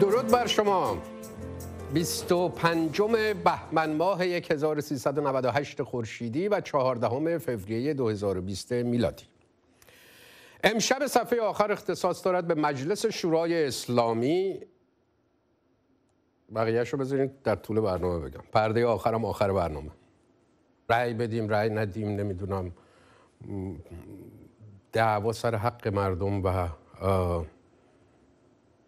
درود بر شما 25 بهمن ماه 1398 خورشیدی و 14 فوریه 2020 میلادی امشب صفحه آخر اختصاص دارد به مجلس شورای اسلامی بقیه رو بذارید در طول برنامه بگم پرده آخرم آخر برنامه رأی بدیم رأی ندیم نمیدونم دعوا سر حق مردم و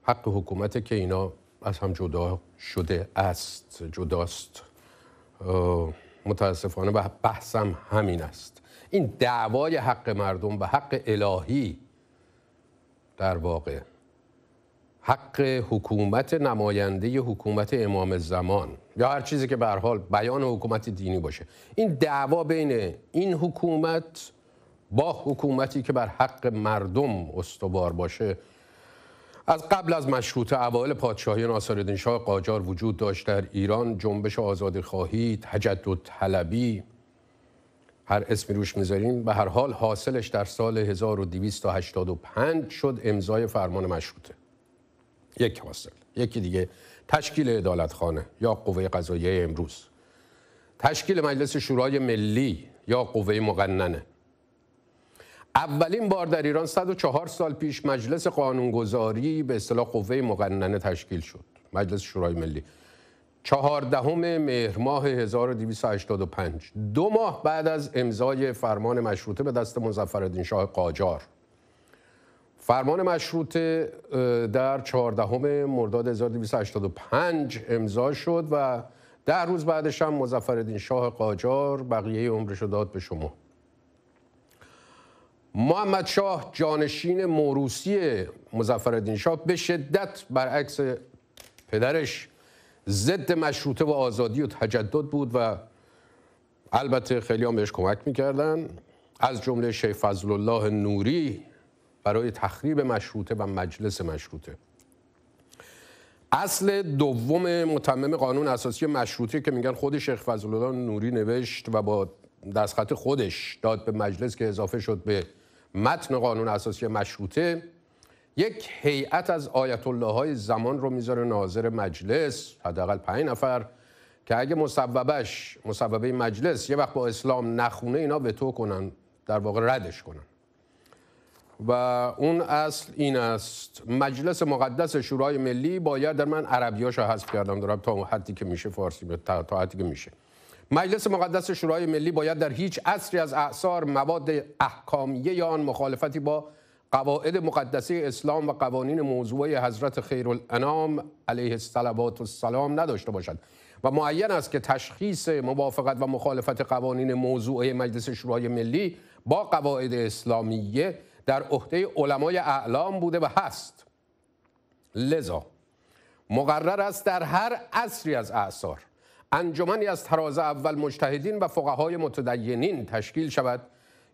حق حکومت که اینا از هم جدا شده است جداست متاسفانه و بحثم همین است این دعوای حق مردم و حق الهی در واقع حق حکومت نماینده حکومت امام زمان یا هر چیزی که به حال بیان حکومت دینی باشه این دعوا بین این حکومت با حکومتی که بر حق مردم استوار باشه از قبل از مشروطه اوایل پادشاهی ناصرالدین شاه قاجار وجود داشت در ایران جنبش آزادی خواهی تجدد طلبی هر اسمی روش میذاریم به هر حال حاصلش در سال 1285 شد امضای فرمان مشروطه یک حاصل یکی دیگه تشکیل خانه یا قوه قضایی امروز تشکیل مجلس شورای ملی یا قوه مقننه اولین بار در ایران 104 سال پیش مجلس قانونگذاری به اصطلاح قوه مقننه تشکیل شد مجلس شورای ملی چهاردهم مهر ماه 1285 دو ماه بعد از امضای فرمان مشروطه به دست مظفرالدین شاه قاجار فرمان مشروطه در 14 مرداد 1285 امضا شد و ده روز بعدش هم مظفرالدین شاه قاجار بقیه عمرش داد به شما محمد شاه جانشین موروسی مزفردین شاه به شدت برعکس پدرش ضد مشروطه و آزادی و تجدد بود و البته خیلی هم بهش کمک میکردن از جمله شیخ فضل الله نوری برای تخریب مشروطه و مجلس مشروطه اصل دوم متمم قانون اساسی مشروطه که میگن خود شیخ فضل الله نوری نوشت و با دستخط خودش داد به مجلس که اضافه شد به متن قانون اساسی مشروطه یک هیئت از آیت الله های زمان رو میذاره ناظر مجلس حداقل پنج نفر که اگه مصوبش مصوبه مجلس یه وقت با اسلام نخونه اینا وتو کنن در واقع ردش کنن و اون اصل این است مجلس مقدس شورای ملی باید در من عربیاشو حذف کردم دارم تا حدی که میشه فارسی تا حدی که میشه مجلس مقدس شورای ملی باید در هیچ اصری از اعثار مواد احکامیه آن مخالفتی با قواعد مقدسه اسلام و قوانین موضوعه حضرت خیرالانام علیه و السلام نداشته باشد و معین است که تشخیص موافقت و مخالفت قوانین موضوعه مجلس شورای ملی با قواعد اسلامیه در عهده علمای اعلام بوده و هست لذا مقرر است در هر اصری از اعثار انجمنی از تراز اول مجتهدین و فقهای متدینین تشکیل شود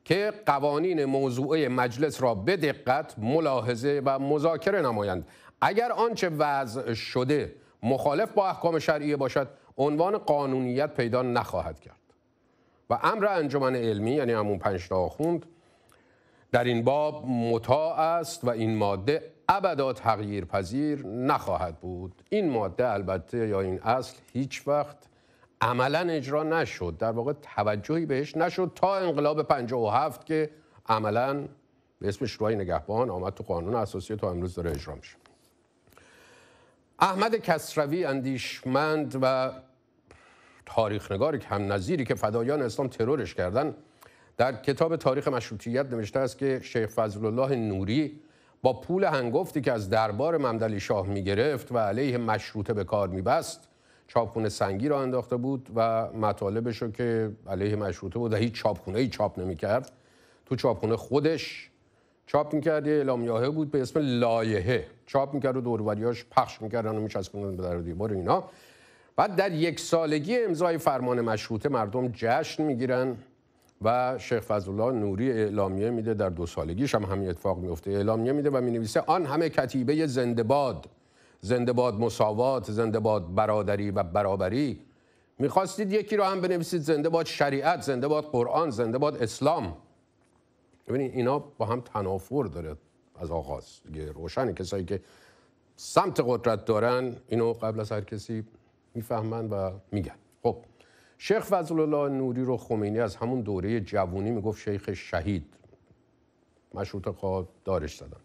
که قوانین موضوعه مجلس را به دقت ملاحظه و مذاکره نمایند اگر آنچه وضع شده مخالف با احکام شرعیه باشد عنوان قانونیت پیدا نخواهد کرد و امر انجمن علمی یعنی همون پنج تا در این باب مطاع است و این ماده ابدا تغییر پذیر نخواهد بود این ماده البته یا این اصل هیچ وقت عملا اجرا نشد در واقع توجهی بهش نشد تا انقلاب 57 که عملا به اسم شورای نگهبان آمد تو قانون اساسی تا امروز داره اجرا میشه احمد کسروی اندیشمند و تاریخنگار هم نظیری که فدایان اسلام ترورش کردن در کتاب تاریخ مشروطیت نوشته است که شیخ فضل الله نوری با پول هنگفتی که از دربار ممدلی شاه میگرفت و علیه مشروطه به کار میبست چاپخونه سنگی را انداخته بود و مطالبش که علیه مشروطه بود و هیچ چاپخونه ای چاپ نمیکرد تو چاپخونه خودش چاپ میکرد یه اعلامیه بود به اسم لایحه چاپ میکرد و دوروریاش پخش میکردن و میچسبوندن به در دیوار اینا بعد در یک سالگی امضای فرمان مشروطه مردم جشن میگیرن و شیخ فضلالله نوری اعلامیه میده در دو سالگیش هم همین اتفاق میفته اعلامیه میده و مینویسه آن همه کتیبه زندباد زندباد مساوات زندباد برادری و برابری میخواستید یکی رو هم بنویسید باد شریعت زندباد قرآن باد اسلام ببینید اینا با هم تنافر داره از آغاز روشن کسایی که سمت قدرت دارن اینو قبل از هر کسی میفهمن و میگن خب شیخ فضل الله نوری رو خمینی از همون دوره جوونی میگفت شیخ شهید مشروط خواه دارش زدن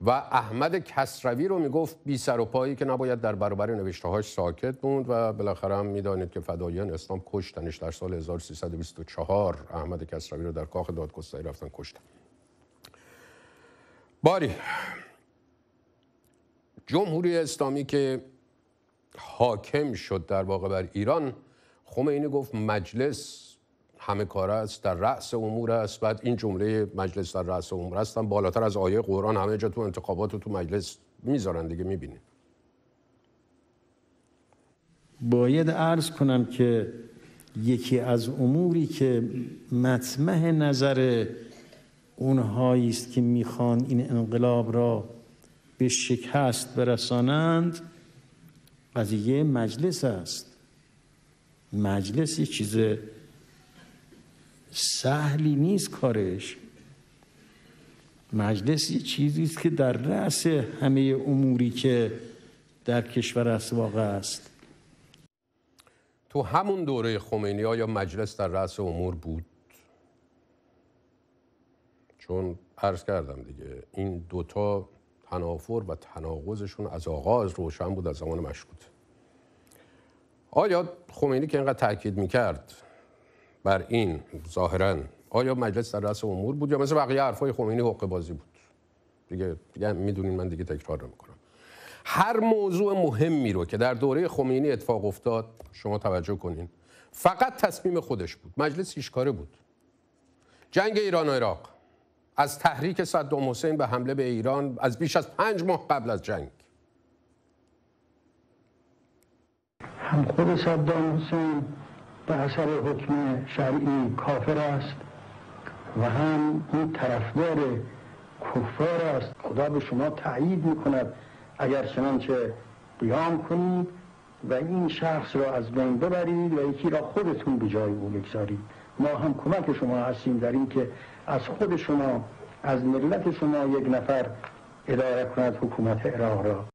و احمد کسروی رو میگفت بی سر و پایی که نباید در برابر نوشته هاش ساکت بود و بالاخره هم میدانید که فدایان اسلام کشتنش در سال 1324 احمد کسروی رو در کاخ دادگستری رفتن کشتن باری جمهوری اسلامی که حاکم شد در واقع بر ایران خمینی گفت مجلس همه کار است در رأس امور است بعد این جمله مجلس در رأس امور است هم بالاتر از آیه قرآن همه جا تو انتخابات و تو مجلس میذارن دیگه میبینی. باید عرض کنم که یکی از اموری که مطمه نظر اونهایی است که میخوان این انقلاب را به شکست برسانند قضیه مجلس است مجلس یه چیز سهلی نیست کارش مجلس یه چیزی است که در رأس همه اموری که در کشور است واقع است تو همون دوره خمینی یا مجلس در رأس امور بود چون عرض کردم دیگه این دوتا تنافر و تناقضشون از آغاز روشن بود از زمان مشکوت آیا خمینی که اینقدر تاکید میکرد بر این ظاهرا آیا مجلس در رأس امور بود یا مثل بقیه حرفای خمینی حقه بازی بود دیگه, دیگه میدونین من دیگه تکرار میکنم. هر موضوع مهمی رو که در دوره خمینی اتفاق افتاد شما توجه کنین فقط تصمیم خودش بود مجلس هیچ بود جنگ ایران و عراق از تحریک صدام حسین به حمله به ایران از بیش از پنج ماه قبل از جنگ خود صدام حسین به اثر حکم شرعی کافر است و هم این طرفدار کفار است خدا به شما تایید میکند اگر چنانچه قیام کنید و این شخص را از بین ببرید و یکی را خودتون به جای او بگذارید ما هم کمک شما هستیم در این که از خود شما از ملت شما یک نفر اداره کند حکومت عراق را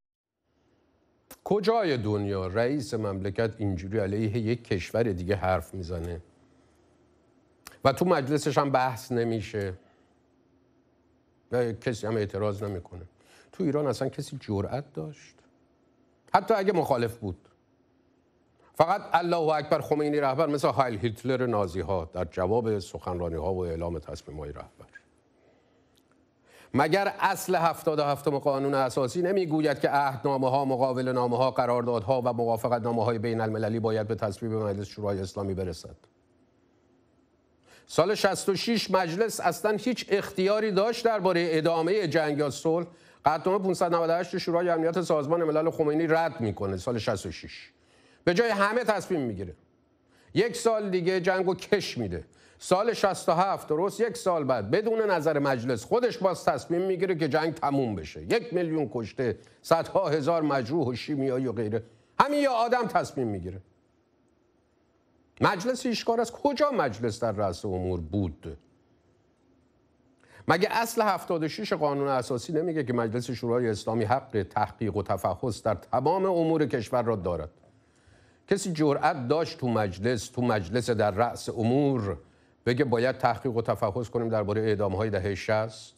کجای دنیا رئیس مملکت اینجوری علیه یک کشور دیگه حرف میزنه و تو مجلسش هم بحث نمیشه و کسی هم اعتراض نمیکنه تو ایران اصلا کسی جرأت داشت حتی اگه مخالف بود فقط الله اکبر خمینی رهبر مثل هایل هیتلر نازی ها در جواب سخنرانی ها و اعلام تصمیم های رهبر مگر اصل 77 قانون اساسی نمیگوید که عهدنامه ها مقابل نامه ها قراردادها و موافقت نامه های بین المللی باید به تصویب مجلس شورای اسلامی برسد سال 66 مجلس اصلا هیچ اختیاری داشت درباره ادامه جنگ یا صلح قطعه 598 شورای امنیت سازمان ملل خمینی رد میکنه سال 66 به جای همه تصمیم میگیره یک سال دیگه جنگ رو کش میده سال 67 درست یک سال بعد بدون نظر مجلس خودش باز تصمیم میگیره که جنگ تموم بشه یک میلیون کشته صدها هزار مجروح و شیمیایی و غیره همین یه آدم تصمیم میگیره مجلس ایشکار از کجا مجلس در رأس امور بود مگه اصل 76 قانون اساسی نمیگه که مجلس شورای اسلامی حق تحقیق و تفحص در تمام امور کشور را دارد کسی جرأت داشت تو مجلس تو مجلس در رأس امور بگه باید تحقیق و تفحص کنیم درباره اعدام های دهه 60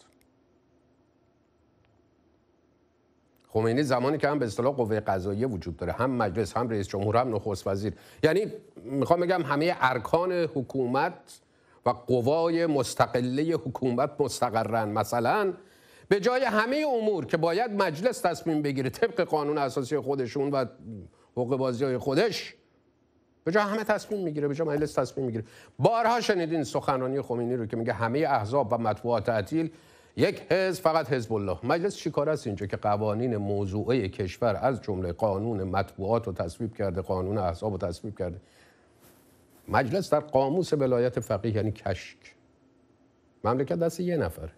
خمینی زمانی که هم به اصطلاح قوه قضاییه وجود داره هم مجلس هم رئیس جمهور هم نخست وزیر یعنی میخوام بگم همه ارکان حکومت و قوای مستقله حکومت مستقرن مثلا به جای همه امور که باید مجلس تصمیم بگیره طبق قانون اساسی خودشون و حقوق بازی های خودش به جا همه تصمیم میگیره به جا مجلس تصمیم میگیره بارها شنیدین سخنرانی خمینی رو که میگه همه احزاب و مطبوعات تعطیل یک حزب فقط حزب الله مجلس چیکار است اینجا که قوانین موضوعه کشور از جمله قانون مطبوعات رو تصویب کرده قانون احزاب رو تصویب کرده مجلس در قاموس ولایت فقیه یعنی کشک مملکت دست یه نفره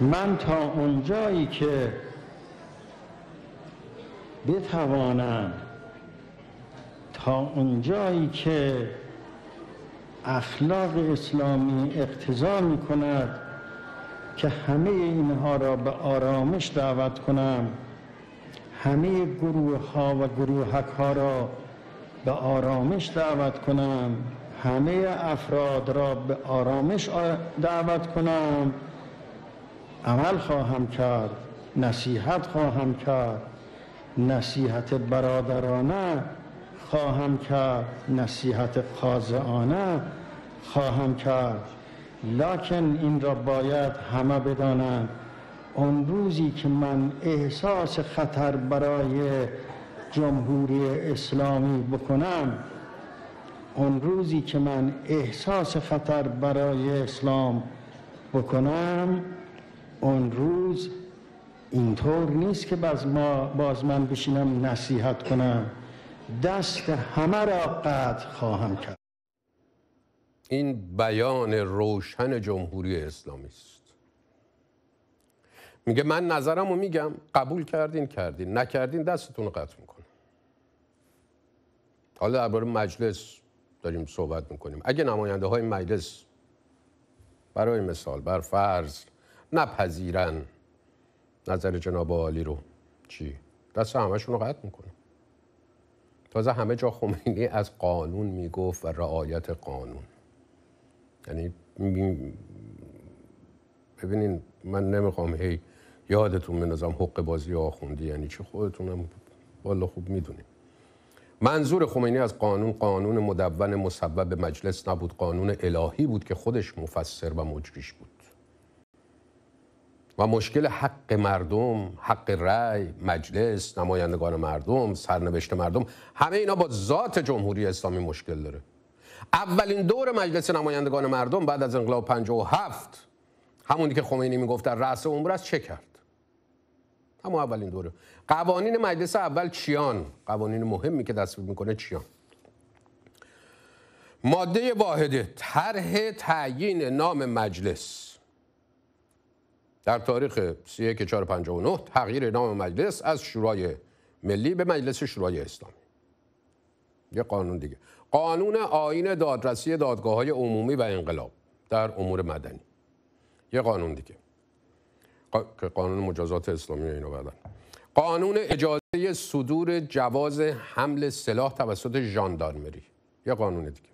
من تا اونجایی که بتوانم تا اونجایی که اخلاق اسلامی اقتضا می کند که همه اینها را به آرامش دعوت کنم همه گروه ها و گروه ها را به آرامش دعوت کنم همه افراد را به آرامش دعوت کنم عمل خواهم کرد نصیحت خواهم کرد نصیحت برادرانه خواهم کرد نصیحت قاضیانه خواهم کرد لکن این را باید همه بدانند اون روزی که من احساس خطر برای جمهوری اسلامی بکنم اون روزی که من احساس خطر برای اسلام بکنم اون روز اینطور نیست که باز, ما باز من بشینم نصیحت کنم دست همه را قطع خواهم کرد این بیان روشن جمهوری اسلامی است میگه من نظرم رو میگم قبول کردین کردین نکردین دستتون رو قطع میکنم حالا درباره مجلس داریم صحبت میکنیم اگه نماینده های مجلس برای مثال بر فرض نپذیرن نظر جناب عالی رو چی؟ دست همشون رو قطع میکنه تازه همه جا خمینی از قانون میگفت و رعایت قانون یعنی ببینین من نمیخوام هی یادتون منازم حق بازی آخوندی یعنی چی خودتونم والا خوب میدونیم منظور خمینی از قانون قانون مدون مسبب مجلس نبود قانون الهی بود که خودش مفسر و مجریش بود و مشکل حق مردم حق رأی مجلس نمایندگان مردم سرنوشت مردم همه اینا با ذات جمهوری اسلامی مشکل داره اولین دور مجلس نمایندگان مردم بعد از انقلاب 57 همونی که خمینی میگفت در رأس است چه کرد همون اولین دوره قوانین مجلس اول چیان قوانین مهمی که دستور میکنه چیان ماده واحده طرح تعیین نام مجلس در تاریخ 31459 تغییر نام مجلس از شورای ملی به مجلس شورای اسلامی یه قانون دیگه قانون آین دادرسی دادگاه های عمومی و انقلاب در امور مدنی یه قانون دیگه قانون مجازات اسلامی اینو بردن. قانون اجازه صدور جواز حمل سلاح توسط جاندارمری. یه قانون دیگه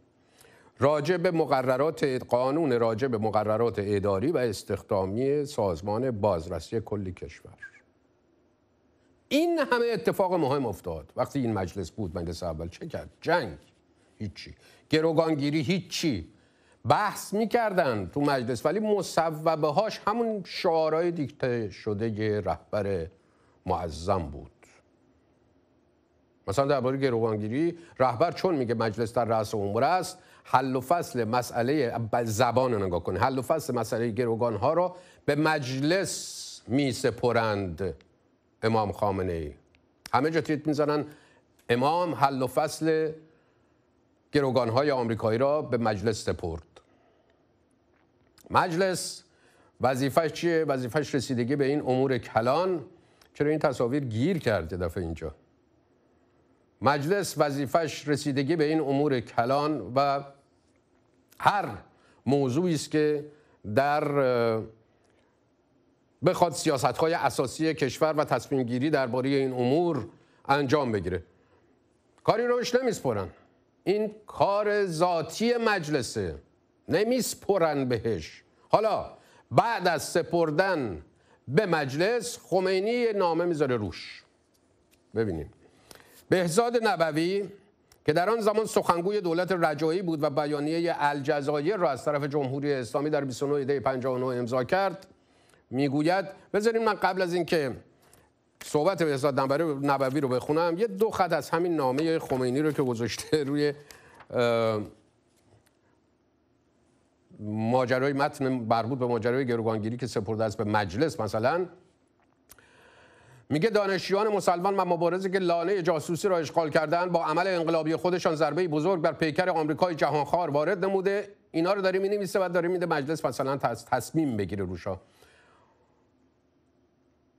راجع به مقررات قانون راجع به مقررات اداری و استخدامی سازمان بازرسی کل کشور این همه اتفاق مهم افتاد وقتی این مجلس بود مجلس اول چه کرد جنگ هیچی گروگانگیری هیچی بحث میکردن تو مجلس ولی مصوبه هاش همون شعارهای دیکته شده رهبر معظم بود مثلا درباره گروگانگیری رهبر چون میگه مجلس در رأس امور است حل و فصل مسئله زبان نگاه کنید حل و فصل مسئله گروگان ها را به مجلس می سپرند امام خامنه ای همه جا تیت میزنن امام حل و فصل گروگان های آمریکایی را به مجلس سپرد مجلس وظیفش چیه؟ وظیفش رسیدگی به این امور کلان چرا این تصاویر گیر کرده دفعه اینجا مجلس وظیفش رسیدگی به این امور کلان و هر موضوعی است که در بخواد سیاست های اساسی کشور و تصمیم گیری درباره این امور انجام بگیره کاری رو بهش نمیسپرن این کار ذاتی مجلسه نمیسپرن بهش حالا بعد از سپردن به مجلس خمینی نامه میذاره روش ببینیم بهزاد نبوی که در آن زمان سخنگوی دولت رجایی بود و بیانیه الجزایر را از طرف جمهوری اسلامی در 29 دی 59 امضا کرد میگوید بذاریم من قبل از اینکه صحبت بهزاد نبوی رو بخونم یه دو خط از همین نامه خمینی رو که گذاشته روی ماجرای متن مربوط به ماجرای گروگانگیری که سپرده است به مجلس مثلا میگه دانشجویان مسلمان و مبارزی که لانه جاسوسی را اشغال کردن با عمل انقلابی خودشان ضربه بزرگ بر پیکر آمریکای جهانخوار وارد نموده اینا رو داره میسته و داریم میده مجلس مثلا تصمیم بگیره روشا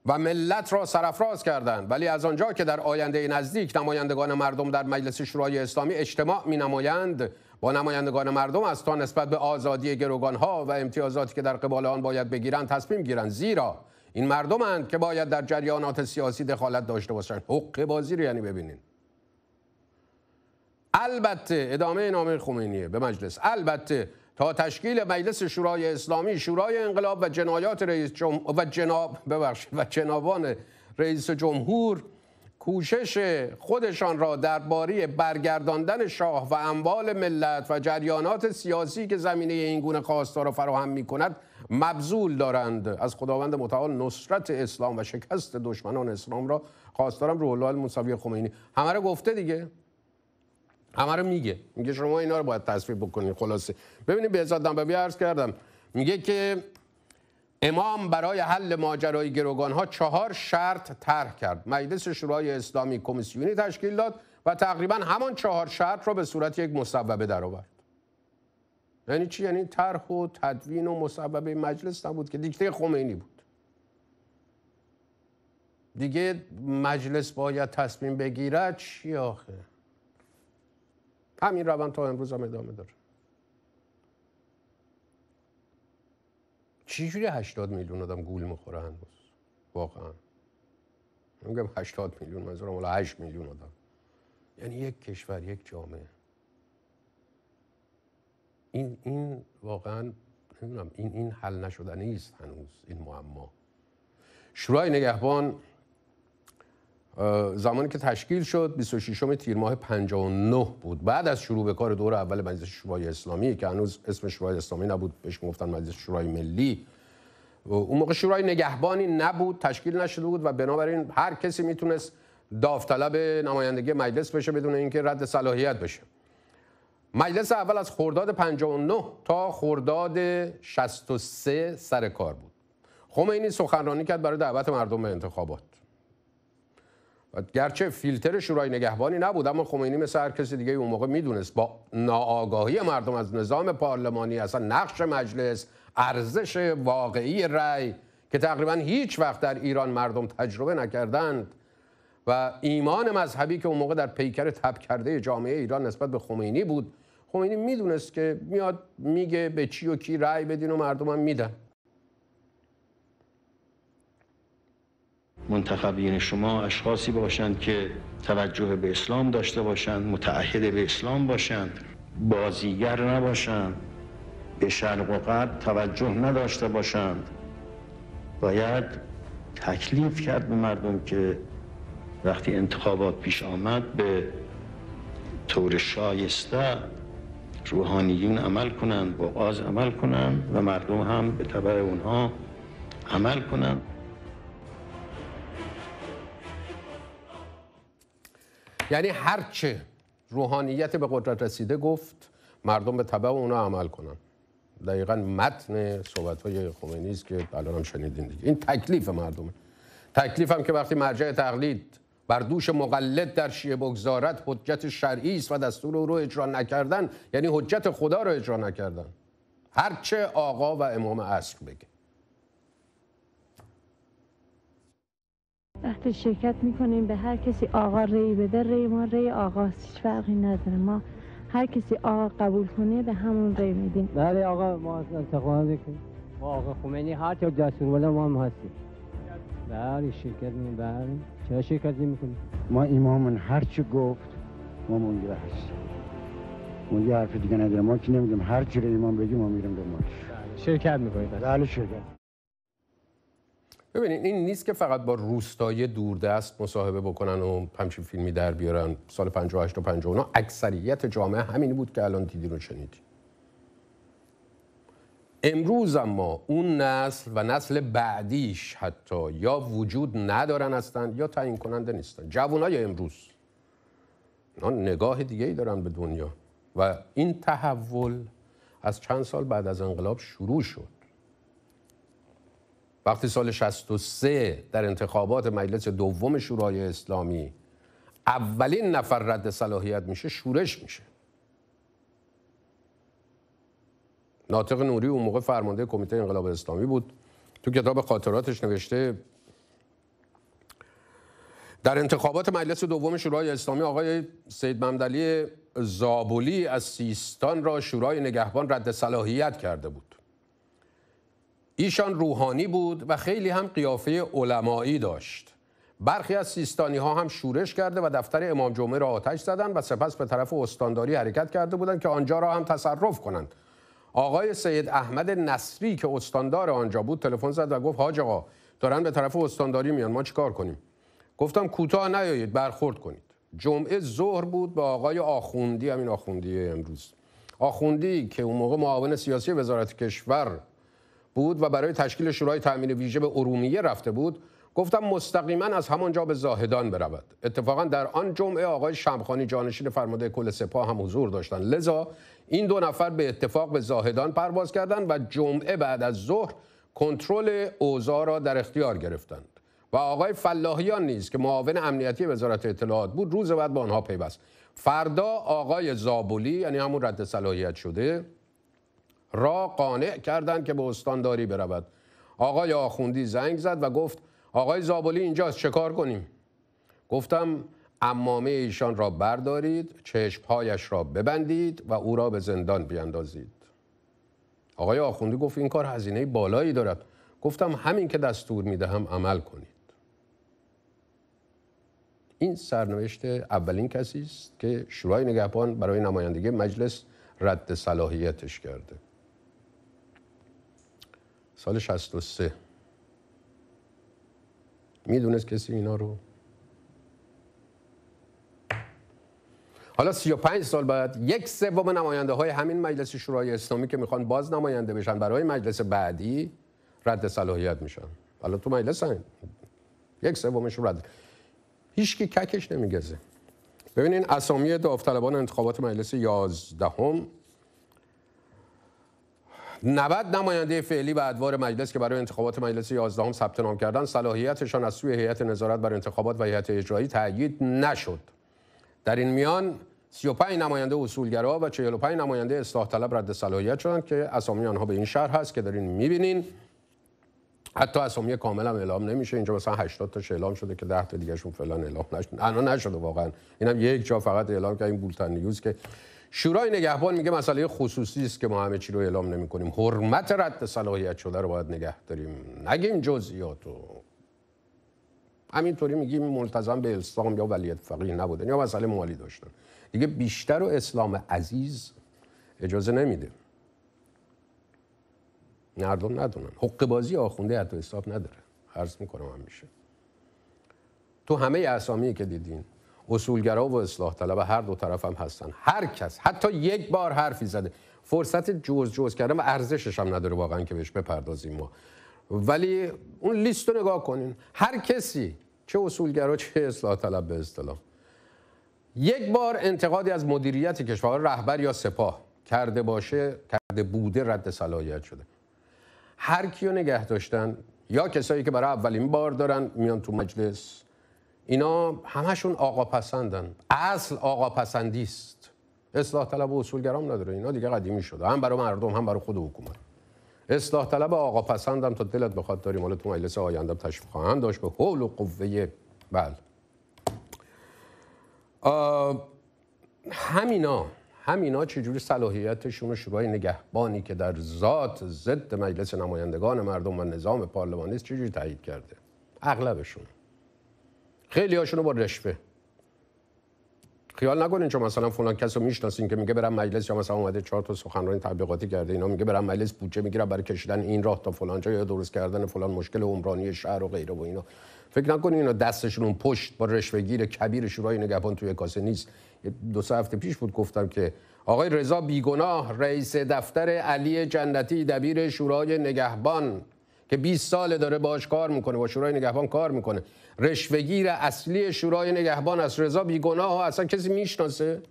و ملت را سرفراز کردند ولی از آنجا که در آینده نزدیک نمایندگان مردم در مجلس شورای اسلامی اجتماع می نمایند با نمایندگان مردم از تا نسبت به آزادی گروگان ها و امتیازاتی که در قبال آن باید بگیرند تصمیم گیرند زیرا این مردم که باید در جریانات سیاسی دخالت داشته باشند حق بازی رو یعنی ببینین البته ادامه نامه خمینیه به مجلس البته تا تشکیل مجلس شورای اسلامی شورای انقلاب و جنایات رئیس جم... و جناب ببخشید و جنابان رئیس جمهور کوشش خودشان را درباره برگرداندن شاه و اموال ملت و جریانات سیاسی که زمینه این گونه خواستار را فراهم می کند مبذول دارند از خداوند متعال نصرت اسلام و شکست دشمنان اسلام را خواستارم روح الله المصوی خمینی همه گفته دیگه همه میگه میگه شما اینا رو باید تصفیه بکنید خلاصه ببینید به ازاد به عرض کردم میگه که امام برای حل ماجرای گروگان ها چهار شرط طرح کرد مجلس شورای اسلامی کمیسیونی تشکیل داد و تقریبا همان چهار شرط را به صورت یک مصوبه درآورد یعنی چی یعنی طرح و تدوین و مسبب مجلس نبود که دیکته خمینی بود دیگه مجلس باید تصمیم بگیرد چی آخه همین روند تا امروز هم ادامه داره چی جوری 80 میلیون آدم گول میخوره هنوز واقعا میگم 80 میلیون منظورم 8 میلیون آدم یعنی یک کشور یک جامعه این این واقعا نمیدونم این این حل نشدنی است هنوز این معما شورای نگهبان زمانی که تشکیل شد 26 تیر ماه 59 بود بعد از شروع به کار دور اول مجلس شورای اسلامی که هنوز اسم شورای اسلامی نبود بهش گفتن مجلس شورای ملی اون موقع شورای نگهبانی نبود تشکیل نشده بود و بنابراین هر کسی میتونست داوطلب نمایندگی مجلس بشه بدون اینکه رد صلاحیت بشه مجلس اول از خرداد 59 تا خرداد 63 سر کار بود خمینی سخنرانی کرد برای دعوت مردم به انتخابات گرچه فیلتر شورای نگهبانی نبود اما خمینی مثل هر کسی دیگه اون موقع میدونست با ناآگاهی مردم از نظام پارلمانی اصلا نقش مجلس ارزش واقعی رأی که تقریبا هیچ وقت در ایران مردم تجربه نکردند و ایمان مذهبی که اون موقع در پیکر تب کرده جامعه ایران نسبت به خمینی بود خمینی خب میدونست که میاد میگه به چی و کی رأی بدین و هم میدن منتخبین شما اشخاصی باشند که توجه به اسلام داشته باشند متعهد به اسلام باشند بازیگر نباشند به شرق و غرب توجه نداشته باشند باید تکلیف کرد به مردم که وقتی انتخابات پیش آمد به طور شایسته روحانیون عمل کنند وقاز عمل کنند و مردم هم به طبع اونها عمل کنند یعنی هرچه روحانیت به قدرت رسیده گفت مردم به طبع اونا عمل کنن دقیقا متن صحبت های خمینی است که الان هم شنیدین دیگه این تکلیف مردمه تکلیف هم که وقتی مرجع تقلید بر دوش مقلد در شیعه بگذارد حجت شرعی است و دستور او رو اجرا نکردن یعنی حجت خدا رو اجرا نکردن هر چه آقا و امام عصر بگه وقتی شرکت میکنیم به هر کسی آقا ری بده ری ما ری آقا هیچ فرقی نداره ما هر کسی آقا قبول کنه به همون ری میدیم بله آقا ما انتخاب ما آقا خمینی هر دستور جسور ما هم هستیم بله شرکت میکنیم بله چرا شرکت کنی؟ ما ایمامون هر چی گفت ما مونگیره هستیم مونگی حرف دیگه نداره ما که نمیدیم هر چی رو امام بگیم ما میریم ما شرکت بله، میکنید بله شرکت ببینید این نیست که فقط با روستای دوردست مصاحبه بکنن و همچین فیلمی در بیارن سال 58 و 59 اکثریت جامعه همین بود که الان دیدی رو شنیدی امروز اما اون نسل و نسل بعدیش حتی یا وجود ندارن هستند یا تعیین کننده نیستن جوانای امروز اینا نگاه دیگه ای دارن به دنیا و این تحول از چند سال بعد از انقلاب شروع شد وقتی سال 63 در انتخابات مجلس دوم شورای اسلامی اولین نفر رد صلاحیت میشه شورش میشه ناطق نوری اون موقع فرمانده کمیته انقلاب اسلامی بود تو کتاب خاطراتش نوشته در انتخابات مجلس دوم شورای اسلامی آقای سید ممدلی زابولی از سیستان را شورای نگهبان رد صلاحیت کرده بود ایشان روحانی بود و خیلی هم قیافه علمایی داشت برخی از سیستانی ها هم شورش کرده و دفتر امام جمعه را آتش زدند و سپس به طرف استانداری حرکت کرده بودند که آنجا را هم تصرف کنند آقای سید احمد نصری که استاندار آنجا بود تلفن زد و گفت حاج آقا دارن به طرف استانداری میان ما چیکار کنیم گفتم کوتاه نیایید برخورد کنید جمعه ظهر بود به آقای آخوندی همین آخوندی امروز آخوندی که اون موقع معاون سیاسی وزارت کشور بود و برای تشکیل شورای تامین ویژه به ارومیه رفته بود گفتم مستقیما از همانجا به زاهدان برود اتفاقا در آن جمعه آقای شمخانی جانشین فرماده کل سپاه هم حضور داشتند لذا این دو نفر به اتفاق به زاهدان پرواز کردند و جمعه بعد از ظهر کنترل اوضاع را در اختیار گرفتند و آقای فلاحیان نیز که معاون امنیتی وزارت اطلاعات بود روز بعد با آنها پیوست فردا آقای زابولی یعنی همون رد صلاحیت شده را قانع کردند که به استانداری برود آقای آخوندی زنگ زد و گفت آقای زابلی اینجاست چه کار کنیم گفتم امامه ایشان را بردارید چشمهایش را ببندید و او را به زندان بیاندازید آقای آخوندی گفت این کار هزینه بالایی دارد گفتم همین که دستور میدهم عمل کنید این سرنوشت اولین کسی است که شورای نگهبان برای نمایندگی مجلس رد صلاحیتش کرده سال 63 میدونست کسی اینا رو حالا 35 سال بعد یک سوم نماینده های همین مجلس شورای اسلامی که میخوان باز نماینده بشن برای مجلس بعدی رد صلاحیت میشن حالا تو مجلس هم. یک سومش رد هیچ ککش نمیگزه ببینین اسامی داوطلبان انتخابات مجلس 11 هم 90 نماینده فعلی و ادوار مجلس که برای انتخابات مجلس 11 هم ثبت نام کردن صلاحیتشان از سوی هیئت نظارت بر انتخابات و هیئت اجرایی تأیید نشد در این میان 35 نماینده اصولگرا و 45 نماینده اصلاح طلب رد صلاحیت شدند که اسامی آنها به این شهر هست که دارین میبینین حتی اسامی کامل هم اعلام نمیشه اینجا مثلا 80 تا اعلام شده که 10 تا دیگهشون فعلا اعلام نشد الان نشده واقعا اینم یک جا فقط اعلام که این بولتن نیوز که شورای نگهبان میگه مسئله خصوصی است که ما همه چی رو اعلام نمی کنیم حرمت رد صلاحیت شده رو باید نگه داریم نگیم جزئیات رو همینطوری میگیم ملتزم به اسلام یا ولیت فقیه نبودن یا مسئله مالی داشتن دیگه بیشتر و اسلام عزیز اجازه نمیده مردم ندونن حق بازی آخونده حتی حساب نداره عرض میکنم هم میشه تو همه اسامی که دیدین اصولگرا و اصلاح طلب هر دو طرف هم هستن هر کس حتی یک بار حرفی زده فرصت جز جز کردن و ارزشش هم نداره واقعا که بهش بپردازیم ما ولی اون لیست رو نگاه کنین هر کسی چه اصولگرا چه اصلاح طلب به اصطلاح یک بار انتقادی از مدیریت کشور رهبر یا سپاه کرده باشه کرده بوده رد صلاحیت شده هر کیو نگه داشتن یا کسایی که برای اولین بار دارن میان تو مجلس اینا همشون آقا پسندن اصل آقا پسندی است اصلاح طلب و اصولگرام نداره اینا دیگه قدیمی شده هم برای مردم هم برای خود حکومت اصلاح طلب آقا پسندم تا دلت بخواد داریم حالا تو مجلس آینده تشریف خواهند داشت به حول و قوه بله همینا همینا چجوری صلاحیتشون و شبای نگهبانی که در ذات ضد مجلس نمایندگان مردم و نظام پارلمانی است چجوری تایید کرده اغلبشون خیلی هاشونو با رشوه خیال نکنین چون مثلا فلان کس رو میشناسین که میگه برم مجلس یا مثلا اومده چهار تا سخنرانی تبلیغاتی کرده اینا میگه برم مجلس بودجه میگیره برای کشیدن این راه تا فلان جا یا درست کردن فلان مشکل عمرانی شهر و غیره و اینا فکر نکنین اینا دستشون اون پشت با رشوهگیر کبیر شورای نگهبان توی کاسه نیست دو سه هفته پیش بود گفتم که آقای رضا بیگناه رئیس دفتر علی جنتی دبیر شورای نگهبان که 20 ساله داره باش کار میکنه با شورای نگهبان کار میکنه رشوهگیر اصلی شورای نگهبان از رضا بیگناه ها اصلا کسی میشناسه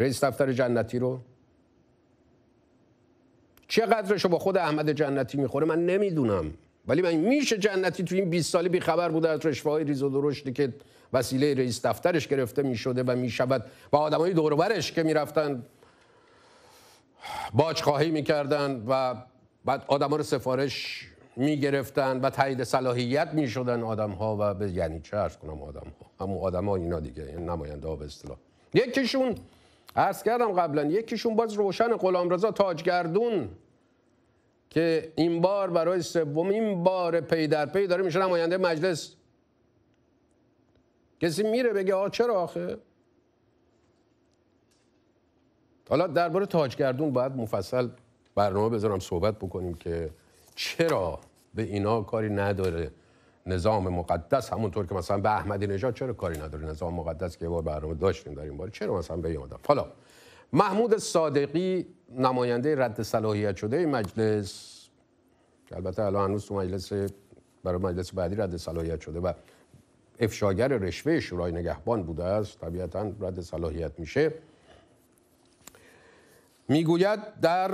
رئیس دفتر جنتی رو چقدرش رو با خود احمد جنتی میخوره من نمیدونم ولی من میشه جنتی تو این 20 ساله بیخبر بوده از رشوه های ریز و درشتی که وسیله رئیس دفترش گرفته میشده و میشود و های دوربرش که میرفتن باج خواهی میکردن و بعد ها رو سفارش گرفتن و تایید صلاحیت شدن آدم ها و به یعنی چه ارز کنم آدم ها همون آدم ها اینا دیگه یعنی نماینده ها به اصطلاح یکیشون ارز کردم قبلا یکیشون باز روشن غلامرضا تاجگردون که این بار برای این بار پی در پی داره میشه نماینده مجلس کسی میره بگه آ چرا آخه حالا درباره تاجگردون باید مفصل برنامه بذارم صحبت بکنیم که چرا به اینا کاری نداره نظام مقدس همونطور که مثلا به احمدی نژاد چرا کاری نداره نظام مقدس که بار برنامه داشتیم در این بار چرا مثلا به این آدم حالا محمود صادقی نماینده رد صلاحیت شده مجلس البته الان هنوز تو مجلس برای مجلس بعدی رد صلاحیت شده و افشاگر رشوه شورای نگهبان بوده است طبیعتا رد صلاحیت میشه میگوید در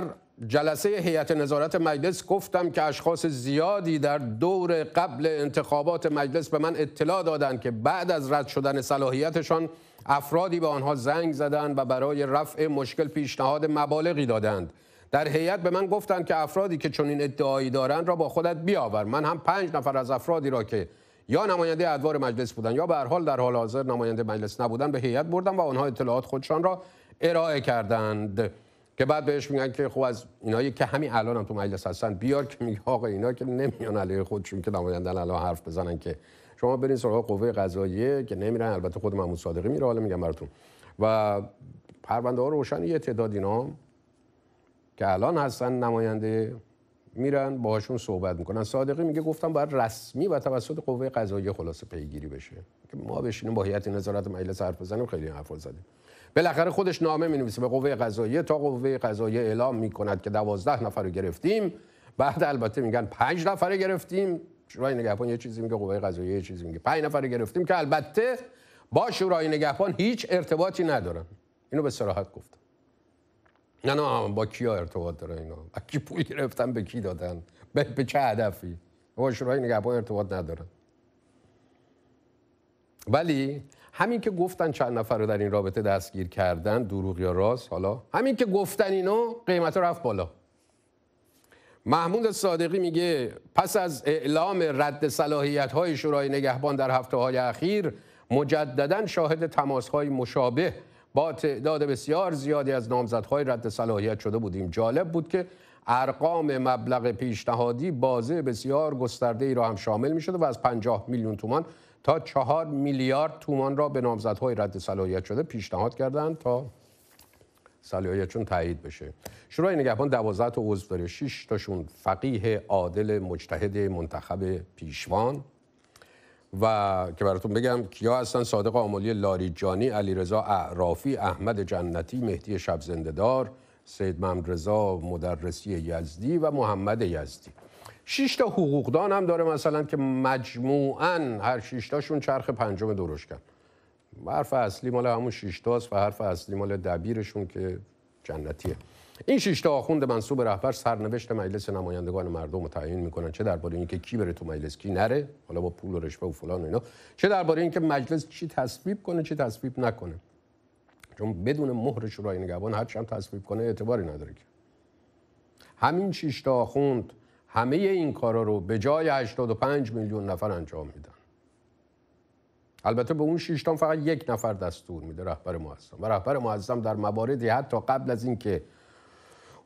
جلسه هیئت نظارت مجلس گفتم که اشخاص زیادی در دور قبل انتخابات مجلس به من اطلاع دادند که بعد از رد شدن صلاحیتشان افرادی به آنها زنگ زدند و برای رفع مشکل پیشنهاد مبالغی دادند در هیئت به من گفتند که افرادی که چنین ادعایی دارند را با خودت بیاور من هم پنج نفر از افرادی را که یا نماینده ادوار مجلس بودند یا به هر حال در حال حاضر نماینده مجلس نبودند به هیئت بردم و آنها اطلاعات خودشان را ارائه کردند که بعد بهش میگن که خب از اینایی که همین الان هم تو مجلس هستن بیار که میگه آقا اینا که نمیان علیه خودشون که نمایندن الان حرف بزنن که شما برین سراغ قوه قضاییه که نمیرن البته خود محمود صادقی میره حالا میگم براتون و پرونده ها روشن یه تعداد اینا که الان هستن نماینده میرن باهاشون صحبت میکنن صادقی میگه گفتم باید رسمی و توسط قوه قضاییه خلاصه پیگیری بشه که ما بشینیم با هیئت نظارت مجلس حرف بزنیم خیلی حرف زدیم بالاخره خودش نامه می نویسه به قوه قضاییه تا قوه قضاییه اعلام می کند که دوازده نفر رو گرفتیم بعد البته میگن پنج نفر رو گرفتیم شورای نگهبان یه چیزی میگه قوه قضاییه یه چیزی میگه پنج نفر رو گرفتیم که البته با شورای نگهبان هیچ ارتباطی ندارن اینو به صراحت گفتم نه نه با کیا ارتباط داره اینا با کی پول گرفتن به کی دادن به, به چه هدفی با شورای نگهبان ارتباط ندارن ولی همین که گفتن چند نفر رو در این رابطه دستگیر کردن دروغ یا راست حالا همین که گفتن اینو قیمت رفت بالا محمود صادقی میگه پس از اعلام رد صلاحیت های شورای نگهبان در هفته های اخیر مجددا شاهد تماس های مشابه با تعداد بسیار زیادی از نامزدهای رد صلاحیت شده بودیم جالب بود که ارقام مبلغ پیشنهادی بازه بسیار گسترده ای را هم شامل می شده و از 50 میلیون تومان تا چهار میلیارد تومان را به نامزدهای رد صلاحیت شده پیشنهاد کردند تا صلاحیتشون تایید بشه شورای نگهبان 12 تا عضو داره 6 تاشون فقیه عادل مجتهد منتخب پیشوان و که براتون بگم کیا هستن صادق آملی لاریجانی علیرضا اعرافی احمد جنتی مهدی شبزندهدار زندهدار سید ممرزا مدرسی یزدی و محمد یزدی شش تا حقوقدان هم داره مثلا که مجموعا هر شش تاشون چرخ پنجم کرد حرف اصلی مال همون شش تاست و حرف اصلی مال دبیرشون که جنتیه این شش تا آخوند منصوب رهبر سرنوشت مجلس نمایندگان مردم رو تعیین میکنن چه درباره اینکه کی بره تو مجلس کی نره حالا با پول و رشوه و فلان و اینا چه درباره اینکه مجلس چی تصویب کنه چی تصویب نکنه چون بدون مهر شورای نگهبان هر چم تصویب کنه اعتباری نداره که همین شش تا اخوند همه این کارا رو به جای 85 میلیون نفر انجام میدن البته به اون شیشتان فقط یک نفر دستور میده رهبر معظم و رهبر معظم در مواردی حتی قبل از اینکه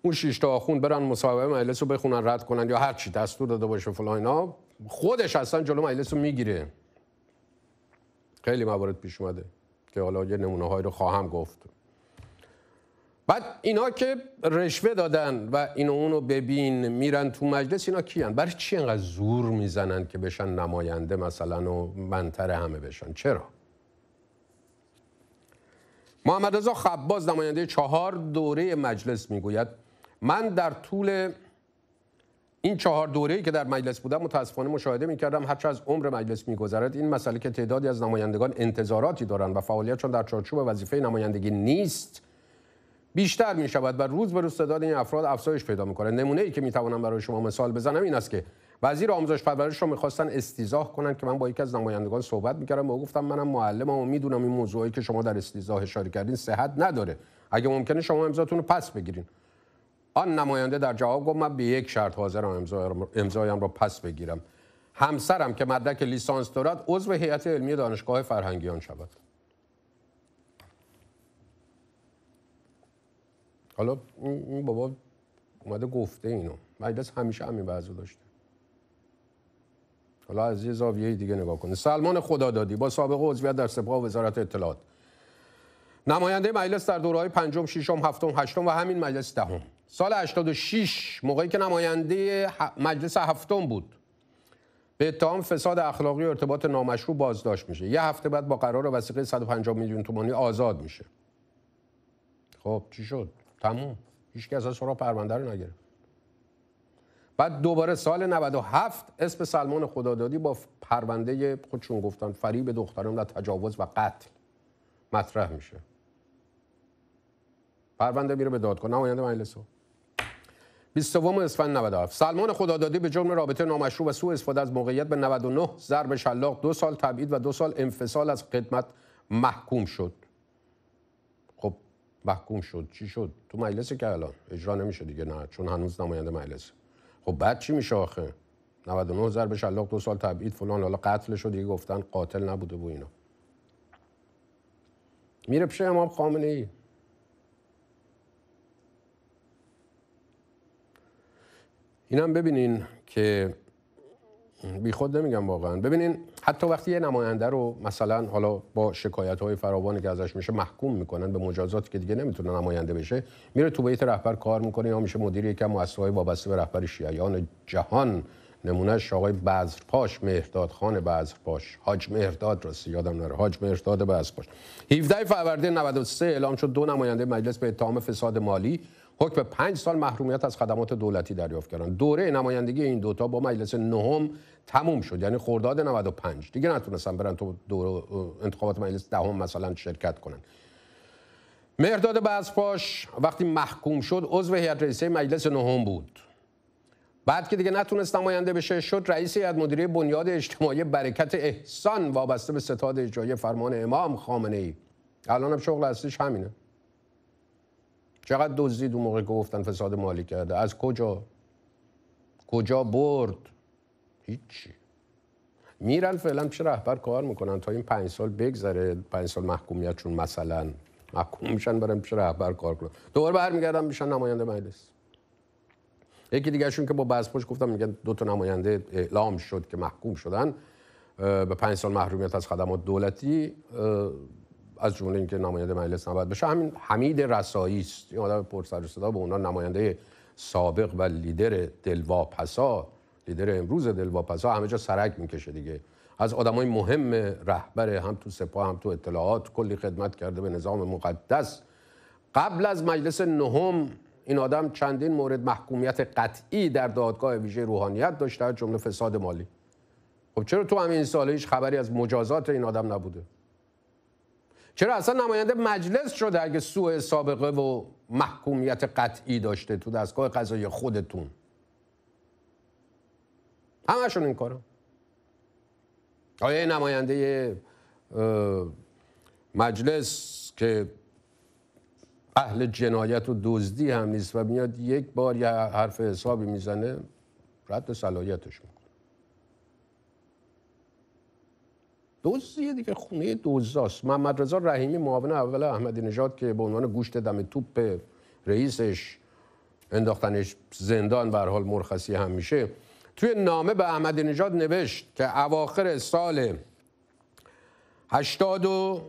اون شیشتا خون برن مصاحبه مجلس رو بخونن رد کنن یا هر چی دستور داده باشه فلان خودش اصلا جلو مجلس رو میگیره خیلی موارد پیش اومده که حالا یه نمونه رو خواهم گفت بعد اینا که رشوه دادن و اینو اونو ببین میرن تو مجلس اینا کیان برای چی انقدر زور میزنن که بشن نماینده مثلا و منتر همه بشن چرا محمد رضا خباز نماینده چهار دوره مجلس میگوید من در طول این چهار ای که در مجلس بودم متاسفانه مشاهده میکردم هرچه از عمر مجلس میگذرد این مسئله که تعدادی از نمایندگان انتظاراتی دارند و فعالیتشان در چارچوب وظیفه نمایندگی نیست بیشتر می شود و روز به روز تعداد این افراد افزایش پیدا میکنه نمونه ای که می توانم برای شما مثال بزنم این است که وزیر آموزش پرورش رو میخواستن استیزاه کنن که من با یکی از نمایندگان صحبت میکردم و گفتم منم معلمم و میدونم این موضوعی که شما در استیزاه اشاره کردین صحت نداره اگه ممکنه شما امضاتون رو پس بگیرین آن نماینده در جواب گفت من به یک شرط حاضرم امضایم را پس بگیرم همسرم که مدرک لیسانس دارد عضو هیئت علمی دانشگاه فرهنگیان شود حالا این بابا اومده گفته اینو مجلس همیشه همین وضع داشته حالا از یه زاویه دیگه نگاه کنه سلمان خدادادی با سابقه عضویت در سپاه وزارت اطلاعات نماینده مجلس در دورهای پنجم، ششم، هفتم، هشتم و همین مجلس دهم. سال 86 موقعی که نماینده مجلس هفتم بود به اتهام فساد اخلاقی و ارتباط نامشروع بازداشت میشه. یه هفته بعد با قرار وسیقه 150 میلیون تومانی آزاد میشه. خب چی شد؟ تموم هیچ از سراغ پرونده رو نگرفت بعد دوباره سال 97 اسم سلمان خدادادی با پرونده خودشون گفتن فریب دختران در تجاوز و قتل مطرح میشه پرونده میره به دادگاه نماینده مجلس 22 اسفند 97 سلمان خدادادی به جرم رابطه نامشروع و سوء استفاده از موقعیت به 99 ضرب شلاق دو سال تبعید و دو سال انفصال از خدمت محکوم شد محکوم شد چی شد تو مجلس که الان اجرا نمیشه دیگه نه چون هنوز نماینده مجلس خب بعد چی میشه آخه 99 ضرب شلاق دو سال تبعید فلان حالا قتل شد دیگه گفتن قاتل نبوده بو اینا میره پیش امام خامنه ای اینم ببینین که بی خود نمیگم واقعا ببینین حتی وقتی یه نماینده رو مثلا حالا با شکایت های فراوانی که ازش میشه محکوم میکنن به مجازات که دیگه نمیتونه نماینده بشه میره تو بیت رهبر کار میکنه یا میشه مدیر یکم های وابسته به رهبر شیعیان جهان نمونهش آقای بذرپاش مهرداد خان بذرپاش حاج مهرداد راستی یادم نره حاج مهرداد بذرپاش 17 فروردین 93 اعلام شد دو نماینده مجلس به اتهام فساد مالی حکم پنج سال محرومیت از خدمات دولتی دریافت کردن دوره نمایندگی این دوتا با مجلس نهم تموم شد یعنی خرداد 95 دیگه نتونستن برن تو دوره انتخابات مجلس دهم مثلا شرکت کنن مرداد بازپاش وقتی محکوم شد عضو هیئت رئیسه مجلس نهم بود بعد که دیگه نتونست نماینده بشه شد رئیس هیئت مدیره بنیاد اجتماعی برکت احسان وابسته به ستاد اجرایی فرمان امام خامنه ای هم شغل اصلیش همینه چقدر دزدید اون موقع گفتن فساد مالی کرده از کجا کجا برد هیچی میرن فعلا پیش رهبر کار میکنن تا این پنج سال بگذره پنج سال محکومیتشون مثلا محکوم میشن برن پیش رهبر کار کنن دوباره برمیگردن میشن نماینده مجلس یکی دیگه شون که با بزپش گفتم میگن دو تا نماینده اعلام شد که محکوم شدن به پنج سال محرومیت از خدمات دولتی از جمله اینکه نماینده مجلس نباید بشه همین حمید رسایی است این آدم پر سر صدا به عنوان نماینده سابق و لیدر دلواپسا لیدر امروز دلواپسا همه جا سرک میکشه دیگه از آدمای مهم رهبر هم تو سپاه هم تو اطلاعات کلی خدمت کرده به نظام مقدس قبل از مجلس نهم این آدم چندین مورد محکومیت قطعی در دادگاه ویژه روحانیت داشته از جمله فساد مالی خب چرا تو همین سال هیچ خبری از مجازات این آدم نبوده چرا اصلا نماینده مجلس شده اگه سوء سابقه و محکومیت قطعی داشته تو دستگاه قضایی خودتون همشون این کارا آیا نماینده مجلس که اهل جنایت و دزدی هم نیست و میاد یک بار یه حرف حسابی میزنه رد صلاحیتش میکنه یه دیگه خونه دوزاست محمد رضا رحیمی معاون اول احمدی نژاد که به عنوان گوشت دم توپ رئیسش انداختنش زندان به حال مرخصی هم میشه توی نامه به احمدی نژاد نوشت که اواخر سال 80 و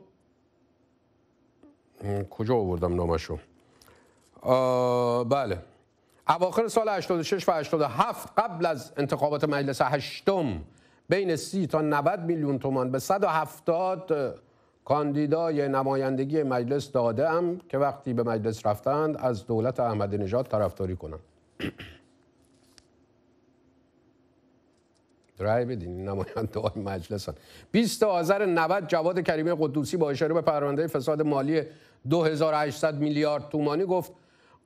کجا آوردم نامشو بله اواخر سال 86 و 87 قبل از انتخابات مجلس هشتم بین سی تا 90 میلیون تومان به 170 کاندیدای نمایندگی مجلس داده ام که وقتی به مجلس رفتند از دولت احمدی نژاد طرفداری کنند رای بدین نماینده های مجلس 20 آذر 90 جواد کریمی قدوسی با اشاره به پرونده فساد مالی 2800 میلیارد تومانی گفت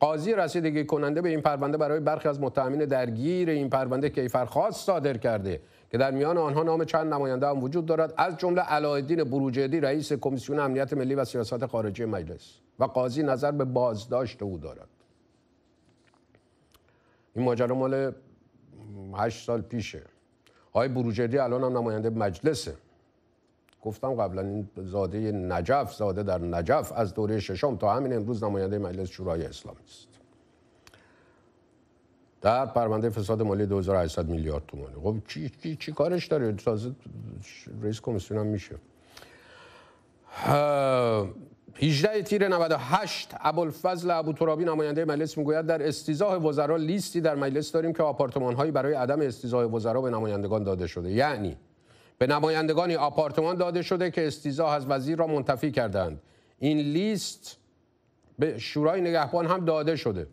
قاضی رسیدگی کننده به این پرونده برای برخی از متهمین درگیر این پرونده کیفرخواست صادر کرده که در میان آنها نام چند نماینده هم وجود دارد از جمله علایالدین بروجردی رئیس کمیسیون امنیت ملی و سیاست خارجی مجلس و قاضی نظر به بازداشت او دارد این ماجرا مال 8 سال پیشه آقای بروجردی الان هم نماینده مجلسه گفتم قبلا این زاده نجف زاده در نجف از دوره ششم تا همین امروز نماینده مجلس شورای اسلامی است در پرونده فساد مالی 2800 میلیارد تومانی. خب چی, چی, چی کارش داره تازه رئیس کمیسیون هم میشه 18 تیر 98 ابوالفضل ابوترابی نماینده مجلس میگوید در استیزاه وزرا لیستی در مجلس داریم که آپارتمان هایی برای عدم استیزاه وزرا به نمایندگان داده شده یعنی به نمایندگانی آپارتمان داده شده که استیزا از وزیر را منتفی کردند این لیست به شورای نگهبان هم داده شده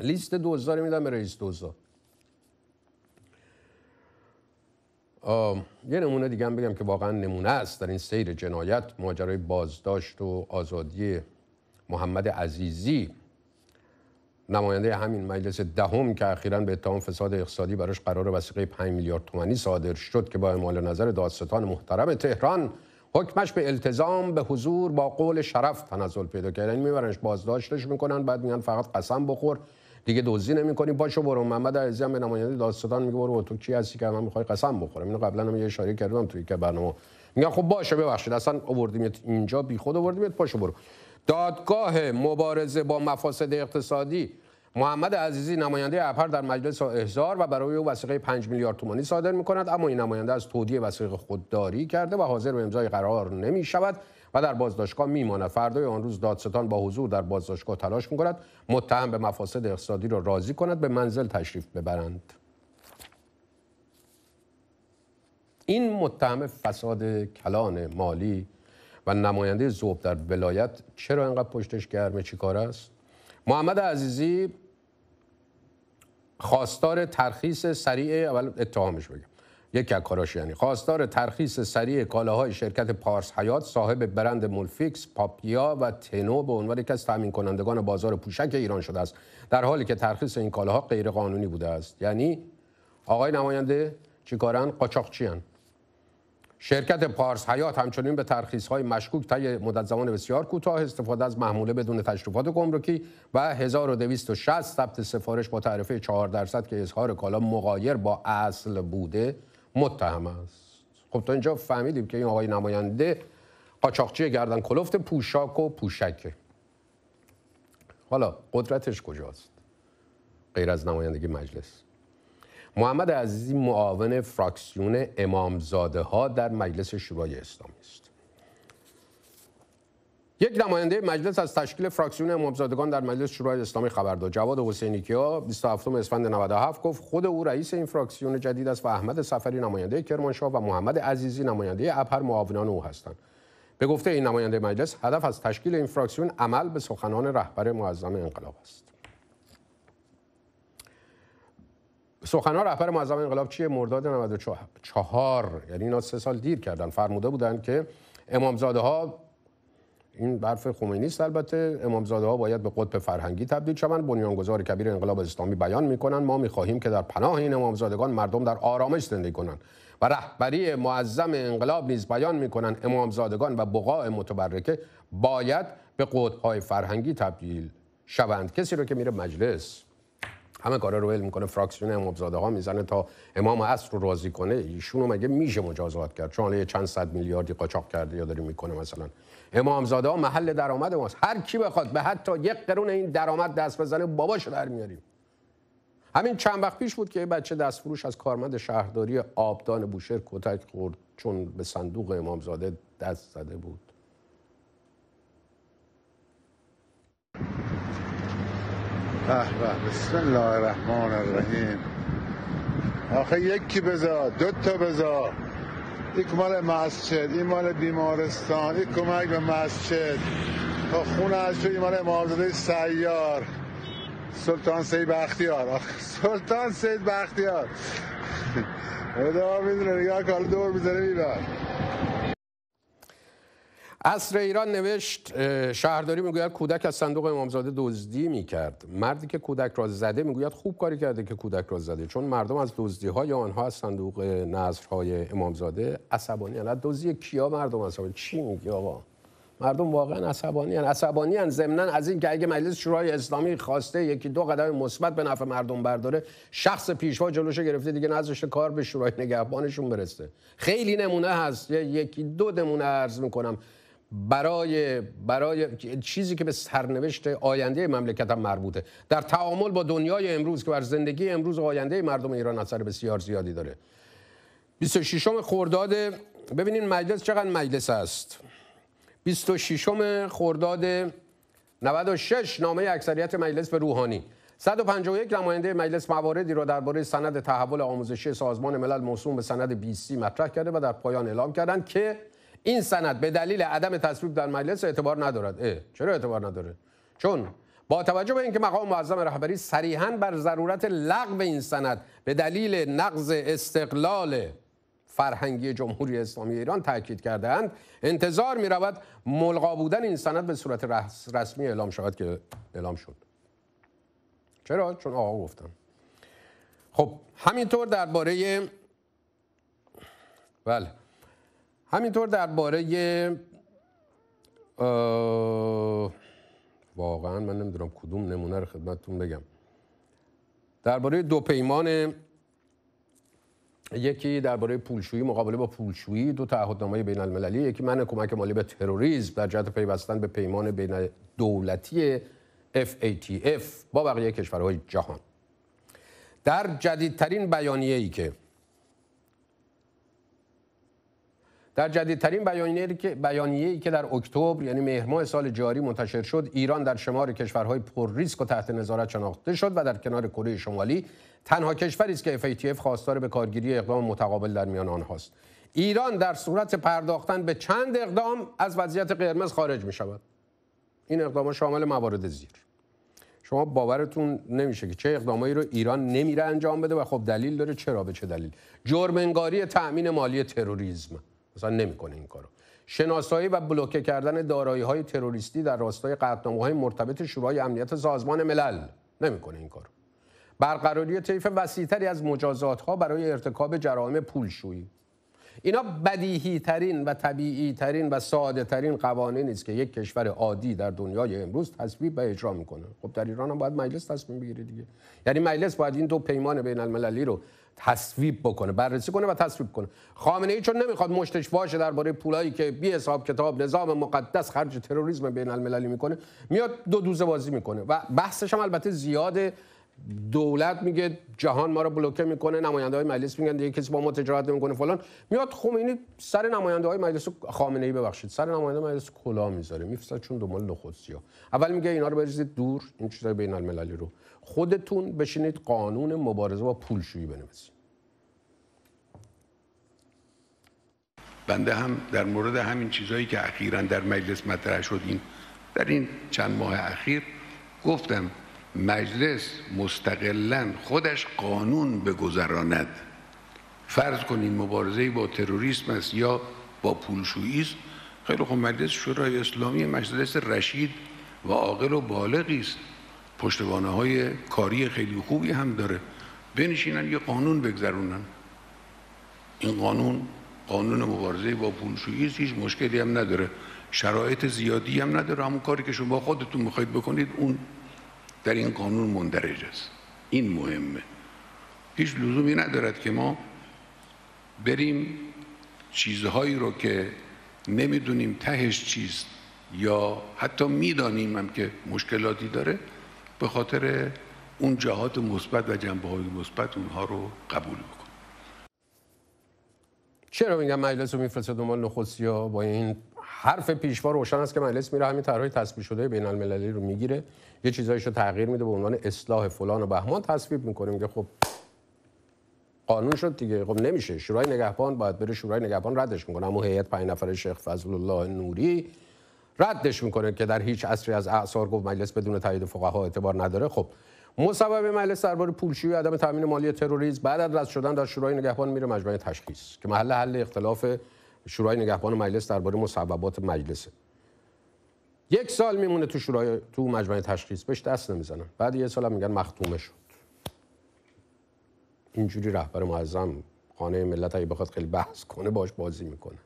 لیست دوزداری میدم به رئیس دوزدار یه نمونه دیگه هم بگم که واقعا نمونه است در این سیر جنایت ماجرای بازداشت و آزادی محمد عزیزی نماینده همین مجلس دهم ده که اخیرا به اتهام فساد اقتصادی براش قرار وسیقه 5 میلیارد تومانی صادر شد که با اعمال نظر دادستان محترم تهران حکمش به التزام به حضور با قول شرف تنزل پیدا کرد یعنی میبرنش بازداشتش میکنن بعد میگن فقط قسم بخور دیگه دزدی نمی‌کنی باشو برو محمد عزیزی هم به نماینده دادستان میگه برو تو کی هستی که من میخوای قسم بخورم اینو قبلا هم یه اشاره کردم توی که برنامه میگن خب باشه ببخشید اصلا آوردیم اینجا بیخود آوردیم پاشو برو دادگاه مبارزه با مفاسد اقتصادی محمد عزیزی نماینده اپر در مجلس احضار و برای او وسیقه 5 میلیارد تومانی صادر می کند اما این نماینده از تودیع وسیقه خودداری کرده و حاضر به امضای قرار نمی شود و در بازداشتگاه میماند فردای آن روز دادستان با حضور در بازداشتگاه تلاش می کند متهم به مفاسد اقتصادی را راضی کند به منزل تشریف ببرند این متهم فساد کلان مالی نماینده زوب در ولایت چرا اینقدر پشتش گرمه چی کار است محمد عزیزی خواستار ترخیص سریع اول اتهامش بگم یکی از کاراش یعنی خواستار ترخیص سریع کالاهای شرکت پارس حیات صاحب برند مولفیکس، پاپیا و تنو به عنوان یکی از تامین کنندگان بازار پوشک ایران شده است در حالی که ترخیص این کالاها غیر قانونی بوده است یعنی آقای نماینده چیکارن قاچاقچیان شرکت پارس حیات همچنین به های مشکوک طی مدت زمان بسیار کوتاه استفاده از محموله بدون تشریفات گمرکی و 1260 ثبت سفارش با تعرفه 4 درصد که اظهار کالا مغایر با اصل بوده متهم است خب تا اینجا فهمیدیم که این آقای نماینده قاچاقچی گردن کلفت پوشاک و پوشکه حالا قدرتش کجاست غیر از نمایندگی مجلس محمد عزیزی معاون فراکسیون امامزاده ها در مجلس شورای اسلامی است یک نماینده مجلس از تشکیل فراکسیون امامزادگان در مجلس شورای اسلامی خبر داد. جواد حسینی کیا 27 اسفند 97 گفت خود او رئیس این فراکسیون جدید است و احمد سفری نماینده کرمانشاه و محمد عزیزی نماینده اپر معاونان او هستند. به گفته این نماینده مجلس هدف از تشکیل این فراکسیون عمل به سخنان رهبر معظم انقلاب است. سخنها رهبر معظم انقلاب چیه مرداد 94 یعنی اینا سه سال دیر کردن فرموده بودن که امامزاده ها این برف خمینی است البته امامزاده ها باید به قطب فرهنگی تبدیل شوند بنیانگذار کبیر انقلاب اسلامی بیان کنند ما می خواهیم که در پناه این امامزادگان مردم در آرامش زندگی کنند و رهبری معظم انقلاب نیز بیان کنند امامزادگان و بقاع متبرکه باید به قطب های فرهنگی تبدیل شوند کسی رو که میره مجلس همه کارا رو ول میکنه فراکسیون امامزاده ها میزنه تا امام عصر رو راضی کنه ایشونو مگه میشه مجازات کرد چون یه چند صد میلیاردی قاچاق کرده یا داره میکنه مثلا زاده ها محل درآمد ماست هر کی بخواد به حتی یک قرون این درآمد دست بزنه باباشو در میاریم همین چند وقت پیش بود که یه بچه دستفروش از کارمند شهرداری آبدان بوشهر کتک خورد چون به صندوق زاده دست زده بود به به بسم الله الرحمن الرحیم آخه یکی بذار دو تا بذار یک مال مسجد این مال بیمارستان یک کمک به مسجد تا خونه از این مال امامزاده سیار سلطان سید بختیار آخه سلطان سید بختیار خدا میدونه نگاه کار دور میزنه میبر اصر ایران نوشت شهرداری میگوید کودک از صندوق امامزاده دزدی میکرد مردی که کودک را زده میگوید خوب کاری کرده که کودک را زده چون مردم از دزدی های آنها از صندوق های امامزاده عصبانی هستند دزدی کیا مردم عصبانی چی میگی آقا مردم واقعا عصبانی هستند عصبانی هستند ضمن از این که اگه مجلس شورای اسلامی خواسته یکی دو قدم مثبت به نفع مردم برداره شخص پیشوا جلوش گرفته دیگه نذاشته کار به شورای نگهبانشون برسه خیلی نمونه هست یکی دو نمونه عرض میکنم برای برای چیزی که به سرنوشت آینده مملکت هم مربوطه در تعامل با دنیای امروز که بر زندگی امروز و آینده مردم ایران اثر بسیار زیادی داره 26 خرداد ببینین مجلس چقدر مجلس است 26 خرداد 96 نامه اکثریت مجلس به روحانی 151 نماینده مجلس مواردی را درباره سند تحول آموزشی سازمان ملل موسوم به سند 20BC مطرح کرده و در پایان اعلام کردند که این سند به دلیل عدم تصویب در مجلس اعتبار ندارد اه. چرا اعتبار نداره چون با توجه به اینکه مقام معظم رهبری صریحا بر ضرورت لغو این سند به دلیل نقض استقلال فرهنگی جمهوری اسلامی ایران تاکید اند، انتظار می رود ملغا بودن این سند به صورت رسمی اعلام شود که اعلام شد چرا چون آقا گفتم خب همینطور درباره بله همینطور درباره واقعا من نمیدونم کدوم نمونه رو خدمتتون بگم درباره دو پیمان یکی درباره پولشویی مقابله با پولشویی دو تعهدنامه بین المللی یکی من کمک مالی به تروریسم در جهت پیوستن به پیمان بین دولتی FATF با بقیه کشورهای جهان در جدیدترین ای که در جدیدترین بیانیه‌ای که ای که در اکتبر یعنی مهرماه سال جاری منتشر شد ایران در شمار کشورهای پر ریسک و تحت نظارت شناخته شد و در کنار کره شمالی تنها کشوری است که FATF خواستار به کارگیری اقدام متقابل در میان آنهاست ایران در صورت پرداختن به چند اقدام از وضعیت قرمز خارج می شود این اقدام شامل موارد زیر شما باورتون نمیشه که چه اقدامایی رو ایران نمیره انجام بده و خب دلیل داره چرا به چه دلیل جرم انگاری مالی تروریسم مثلا نمیکنه این کارو شناسایی و بلوکه کردن دارایی های تروریستی در راستای قطعنامه های مرتبط شورای امنیت سازمان ملل نمیکنه این کارو برقراری طیف وسیعتری از مجازات ها برای ارتکاب جرائم پولشویی اینا بدیهی ترین و طبیعی ترین و ساده ترین قوانینی است که یک کشور عادی در دنیای امروز تصویب و اجرا میکنه خب در ایران هم باید مجلس تصمیم بگیره دیگه یعنی مجلس باید این دو پیمان بین المللی رو تصویب بکنه بررسی کنه و تصویب کنه خامنه ای چون نمیخواد مشتش باشه درباره پولایی که بی حساب کتاب نظام مقدس خرج تروریسم بین المللی میکنه میاد دو دوزه بازی میکنه و بحثش هم البته زیاد دولت میگه جهان ما رو بلوکه میکنه نماینده های مجلس میگن دیگه کسی با ما تجارت نمیکنه فلان میاد خمینی سر نماینده های مجلس خامنه ای ببخشید سر نماینده مجلس کلا میذاره چون دنبال اول میگه اینا رو بریزید دور این چیزای بین المللی رو خودتون بشینید قانون مبارزه با پولشویی بنویسید بنده هم در مورد همین چیزهایی که اخیرا در مجلس مطرح شدیم در این چند ماه اخیر گفتم مجلس مستقلا خودش قانون بگذراند فرض کنین مبارزه با تروریسم است یا با پولشویی است خیلی خب مجلس شورای اسلامی مجلس رشید و عاقل و بالغی است پشتوانه های کاری خیلی خوبی هم داره بنشینن یه قانون بگذرونن این قانون قانون مبارزه با پولشویی هیچ مشکلی هم نداره شرایط زیادی هم نداره همون کاری که شما خودتون میخواید بکنید اون در این قانون مندرج است این مهمه هیچ لزومی ندارد که ما بریم چیزهایی رو که نمیدونیم تهش چیست یا حتی میدانیم هم که مشکلاتی داره به خاطر اون جهات مثبت و جنبه های مثبت اونها رو قبول بکن چرا میگم مجلس رو میفرسته دنبال نخستی با این حرف پیشوا روشن است که مجلس میره همین طرحهای تصویب شده بین المللی رو میگیره یه چیزایش رو تغییر میده به عنوان اصلاح فلان و بهمان تصویب میکنه میگه خب قانون شد دیگه خب نمیشه شورای نگهبان باید بره شورای نگهبان ردش میکنه اما هیئت پنج نفره شیخ فضل الله نوری ردش میکنه که در هیچ اصری از اعصار گفت مجلس بدون تایید فقها اعتبار نداره خب مصوبه مجلس درباره پولشویی و عدم تامین مالی تروریسم بعد از رد شدن در شورای نگهبان میره مجمع تشخیص که محل حل اختلاف شورای نگهبان و مجلس درباره مصوبات مجلس یک سال میمونه تو شورای تو مجمع تشخیص بهش دست نمیزنن بعد یه سال هم میگن مختومه شد اینجوری رهبر معظم خانه ملت اگه بخواد خیلی بحث کنه باش بازی میکنه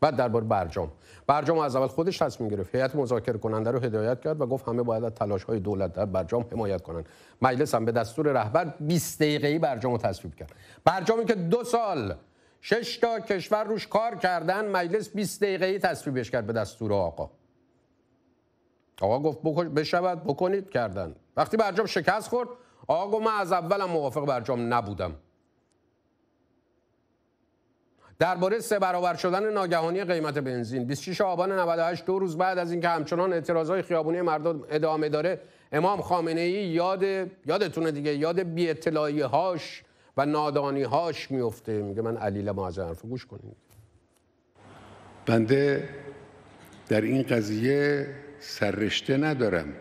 بعد درباره برجام برجام از اول خودش تصمیم گرفت هیئت مذاکره کننده رو هدایت کرد و گفت همه باید از تلاش های دولت در برجام حمایت کنند مجلس هم به دستور رهبر 20 دقیقه‌ای برجام رو تصویب کرد برجامی که دو سال شش تا کشور روش کار کردن مجلس 20 دقیقه‌ای تصویبش کرد به دستور آقا آقا گفت بشود بکنید کردن وقتی برجام شکست خورد آقا گفت من از اولم موافق برجام نبودم درباره سه برابر شدن ناگهانی قیمت بنزین 26 آبان 98 دو روز بعد از اینکه همچنان های خیابونی مردم ادامه داره امام خامنه ای یاد یادتونه دیگه یاد بی اطلاعی هاش و نادانی هاش میفته میگه من علیل معظم حرف گوش کنید بنده در این قضیه سررشته ندارم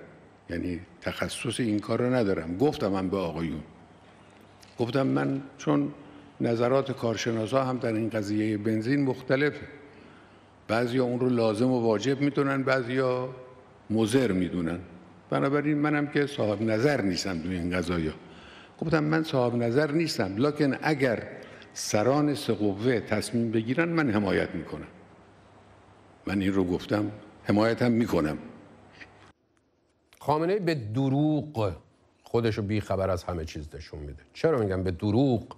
یعنی تخصص این کار رو ندارم گفتم من به آقایون گفتم من چون نظرات کارشناسا هم در این قضیه بنزین مختلفه بعضیا اون رو لازم و واجب میدونن بعضیا مزر میدونن بنابراین منم که صاحب نظر نیستم در این قضایی گفتم خب من صاحب نظر نیستم لکن اگر سران سه تصمیم بگیرن من حمایت میکنم من این رو گفتم حمایت هم میکنم خامنه به دروغ خودشو بیخبر از همه چیز نشون میده چرا میگم به دروغ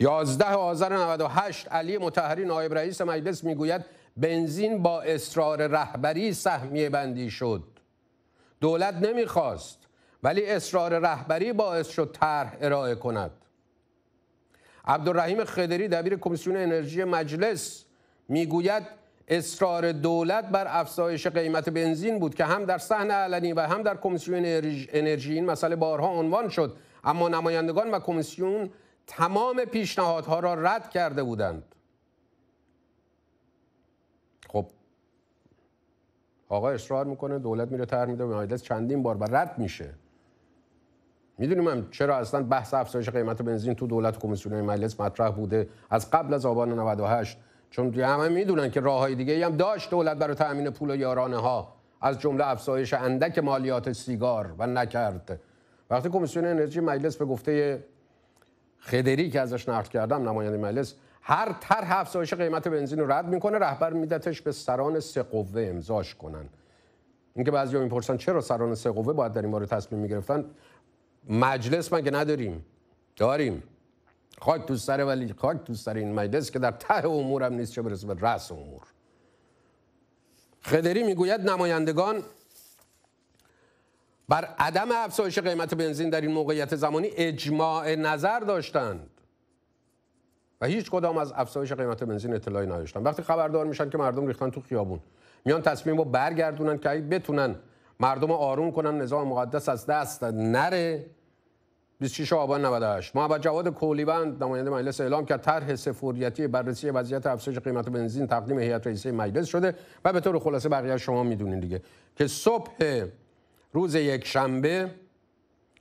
11 آذر 98 علی متحری نایب رئیس مجلس میگوید بنزین با اصرار رهبری سهمیه بندی شد دولت نمیخواست ولی اصرار رهبری باعث شد طرح ارائه کند عبدالرحیم خدری دبیر کمیسیون انرژی مجلس میگوید اصرار دولت بر افزایش قیمت بنزین بود که هم در صحن علنی و هم در کمیسیون انرژی این مسئله بارها عنوان شد اما نمایندگان و کمیسیون تمام پیشنهادها را رد کرده بودند خب آقا اصرار میکنه دولت میره تر میده مجلس چندین بار و رد میشه میدونیم هم چرا اصلا بحث افزایش قیمت بنزین تو دولت کمیسیون مجلس مطرح بوده از قبل از آبان 98 چون همه میدونن که راه های دیگه هم داشت دولت برای تأمین پول و یارانه ها از جمله افزایش اندک مالیات سیگار و نکرد وقتی کمیسیون انرژی مجلس به گفته خدری که ازش نقد کردم نماینده مجلس هر طرح افزایش قیمت بنزین رو رد میکنه رهبر میدتش به سران سه قوه امضاش کنن اینکه بعضیا میپرسن چرا سران سه قوه باید در این باره تصمیم میگرفتن مجلس مگه نداریم داریم خاک تو سر ولی خاک تو سر این مجلس که در ته امورم نیست چه برسه به رأس امور خدری میگوید نمایندگان بر عدم افزایش قیمت بنزین در این موقعیت زمانی اجماع نظر داشتند و هیچ کدام از افزایش قیمت بنزین اطلاعی نداشتن وقتی خبردار میشن که مردم ریختن تو خیابون میان تصمیم رو برگردونن که بتونن مردم رو آروم کنن نظام مقدس از دست نره 26 آبان 98 محمد جواد کولیبند نماینده مجلس اعلام کرد طرح سفوریتی بررسی وضعیت افزایش قیمت بنزین تقدیم هیئت رئیسه مجلس شده و به طور خلاصه بقیه شما میدونین دیگه که صبح روز یک شنبه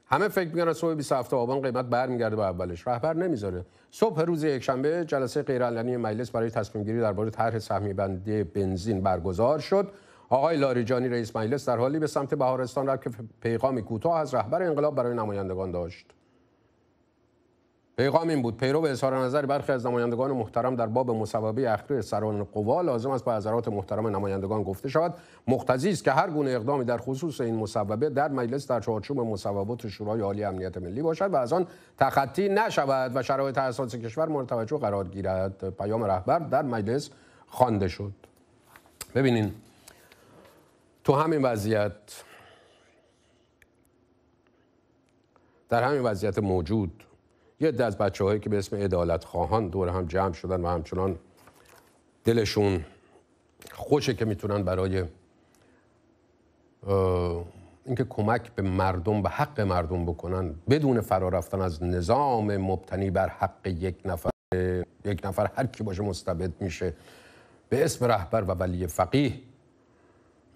همه فکر میکنن صبح 27 آبان قیمت برمیگرده به اولش رهبر نمیذاره صبح روز یک شنبه جلسه غیرعلنی مجلس برای تصمیم گیری درباره طرح سهمی بندی بنزین برگزار شد آقای لاریجانی رئیس مجلس در حالی به سمت بهارستان رفت که پیغامی کوتاه از رهبر انقلاب برای نمایندگان داشت پیغام این بود پیرو به اظهار نظر برخی از نمایندگان محترم در باب مصوبه اخیر سران قوا لازم است با حضرات محترم نمایندگان گفته شود مقتضی است که هر گونه اقدامی در خصوص این مصوبه در مجلس در چارچوب مصوبات شورای عالی امنیت ملی باشد و از آن تخطی نشود و شرایط اساسی کشور مورد توجه قرار گیرد پیام رهبر در مجلس خوانده شد ببینین تو همین وضعیت در همین وضعیت موجود یه ده از بچه هایی که به اسم ادالت خواهان دور هم جمع شدن و همچنان دلشون خوشه که میتونن برای اینکه کمک به مردم به حق مردم بکنن بدون فرار رفتن از نظام مبتنی بر حق یک نفر یک نفر هر کی باشه مستبد میشه به اسم رهبر و ولی فقیه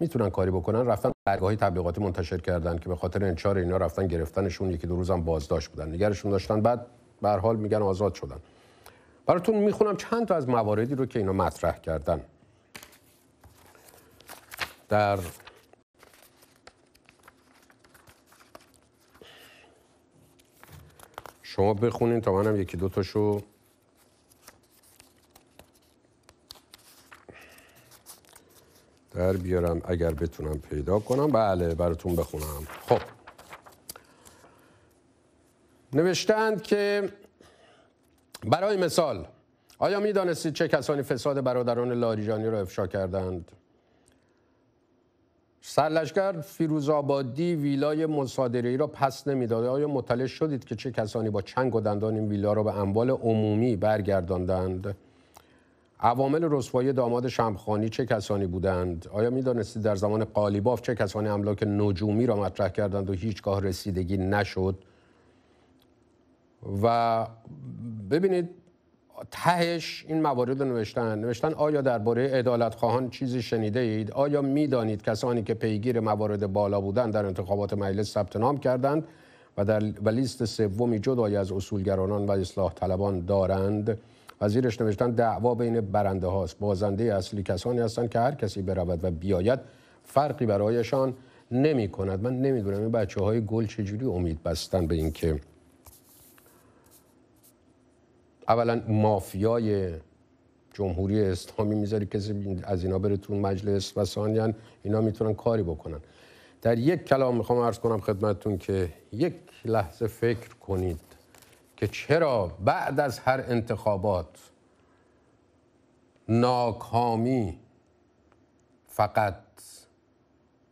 میتونن کاری بکنن رفتن برگاهی تبلیغاتی منتشر کردن که به خاطر انچار اینا رفتن گرفتنشون یکی دو روزم بازداشت بودن نگرشون داشتن بعد به حال میگن آزاد شدن براتون میخونم چند تا از مواردی رو که اینا مطرح کردن در شما بخونین تا منم یکی دو تاشو در بیارم اگر بتونم پیدا کنم بله براتون بخونم خب نوشتند که برای مثال آیا میدانستید چه کسانی فساد برادران لاریجانی را افشا کردند؟ سرلشکر فیروز آبادی ویلای مصادره را پس نمیداد آیا مطلع شدید که چه کسانی با چنگ و دندان این ویلا را به اموال عمومی برگرداندند عوامل رسوایی داماد شمخانی چه کسانی بودند آیا میدانستید در زمان قالیباف چه کسانی املاک نجومی را مطرح کردند و هیچگاه رسیدگی نشد و ببینید تهش این موارد رو نوشتن نوشتن آیا درباره ادالت خواهان چیزی شنیده اید آیا میدانید کسانی که پیگیر موارد بالا بودند در انتخابات مجلس ثبت نام کردند و در و لیست سومی جدای از اصولگرانان و اصلاح طلبان دارند وزیرش نوشتن دعوا بین برنده هاست بازنده اصلی کسانی هستند که هر کسی برود و بیاید فرقی برایشان نمی کند من نمیدونم این بچه های گل چجوری امید بستن به اینکه اولا مافیای جمهوری اسلامی میذاری کسی از اینا بره تو مجلس و ثانیان اینا میتونن کاری بکنن در یک کلام میخوام عرض کنم خدمتتون که یک لحظه فکر کنید که چرا بعد از هر انتخابات ناکامی فقط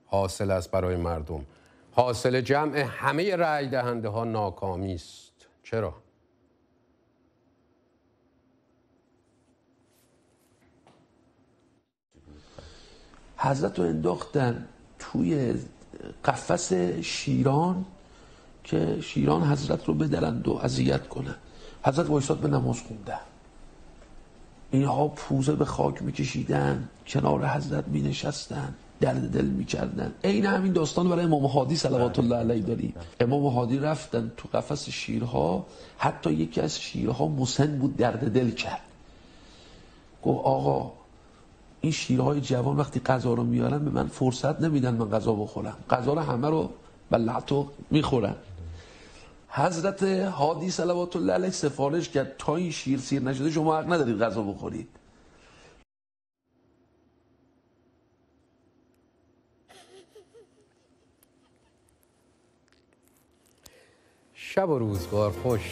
حاصل است برای مردم حاصل جمع همه رای دهنده ها ناکامی است چرا حضرت رو انداختن توی قفس شیران که شیران حضرت رو بدرند و اذیت کنند حضرت وایساد به نماز خونده اینها پوزه به خاک میکشیدن کنار حضرت مینشستن نشستن درد دل میکردن این همین داستان برای امام حادی صلوات الله علیه داریم امام حادی رفتن تو قفس شیرها حتی یکی از شیرها مسن بود درد دل کرد گفت آقا این شیرهای جوان وقتی غذا رو میارن به من فرصت نمیدن من غذا بخورم غذا رو همه رو بلعتو میخورن حضرت حادی صلوات الله علیه سفارش کرد تا این شیر سیر نشده شما حق ندارید غذا بخورید شب و روزگار خوش